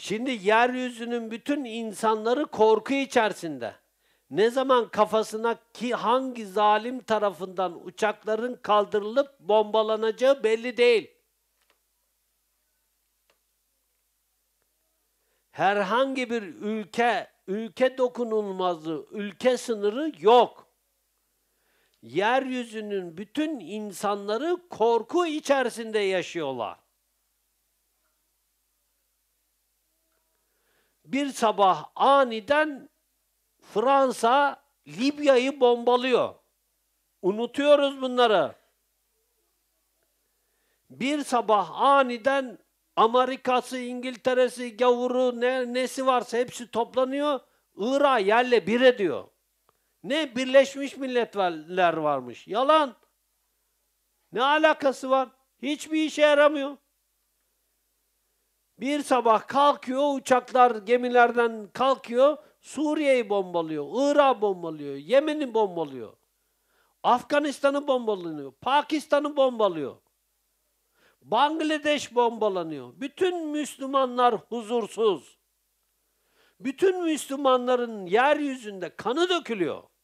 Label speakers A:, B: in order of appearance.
A: Şimdi yeryüzünün bütün insanları korku içerisinde. Ne zaman kafasına ki hangi zalim tarafından uçakların kaldırılıp bombalanacağı belli değil. Herhangi bir ülke, ülke dokunulmazlığı, ülke sınırı yok. Yeryüzünün bütün insanları korku içerisinde yaşıyorlar. bir sabah aniden Fransa Libya'yı bombalıyor. Unutuyoruz bunları. Bir sabah aniden Amerika'sı, İngiltere'si, gavuru, ne, nesi varsa hepsi toplanıyor. Irak yerle bir ediyor. Ne Birleşmiş Milletler varmış. Yalan. Ne alakası var? Hiçbir işe yaramıyor. Bir sabah kalkıyor, uçaklar gemilerden kalkıyor, Suriye'yi bombalıyor, Irak'ı bombalıyor, Yemen'i bombalıyor. Afganistan'ı bombalanıyor, Pakistan'ı bombalıyor. Bangladeş bombalanıyor. Bütün Müslümanlar huzursuz. Bütün Müslümanların yeryüzünde kanı dökülüyor.